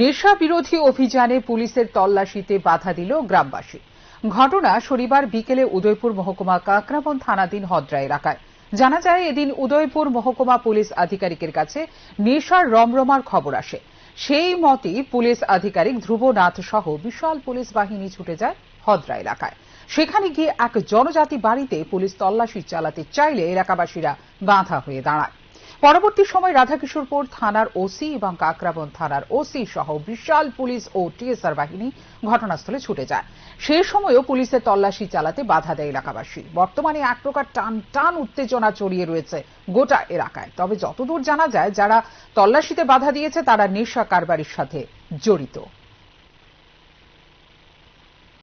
নেশা বিরোধী অভিযানে পুলিশের তল্লাশিতে বাধা দিল গ্রামবাসী ঘটনা শনিবার বিকেলে উদয়পুর মহকুমা কাকরাবন থানাধীন হদ্রা এলাকায় জানা যায় এদিন উদয়পুর মহকুমা পুলিশ আধিকারিকের কাছে নেশার রমরমার খবর আসে সেই মতে পুলিশ আধিকারিক ধ্রুবনাথ সহ বিশাল পুলিশ বাহিনী ছুটে যায় হদ্রা এলাকায় সেখানে গিয়ে এক জনজাতি বাড়িতে পুলিশ তল্লাশি চালাতে চাইলে এলাকাবাসীরা বাধা হয়ে দাঁড়ায় পরবর্তী সময় রাধাকিশোরপুর থানার ওসি এবং কাকরাবন থানার ওসি সহ বিশাল পুলিশ ও টিএসআর বাহিনী ঘটনাস্থলে ছুটে যায় সে সময়ও পুলিশের তল্লাশি চালাতে বাধা দেয় এলাকাবাসী বর্তমানে এক প্রকার টান টান উত্তেজনা ছড়িয়ে রয়েছে গোটা এলাকায় তবে যতদূর জানা যায় যারা তল্লাশিতে বাধা দিয়েছে তারা নেশা কারবারির সাথে জড়িত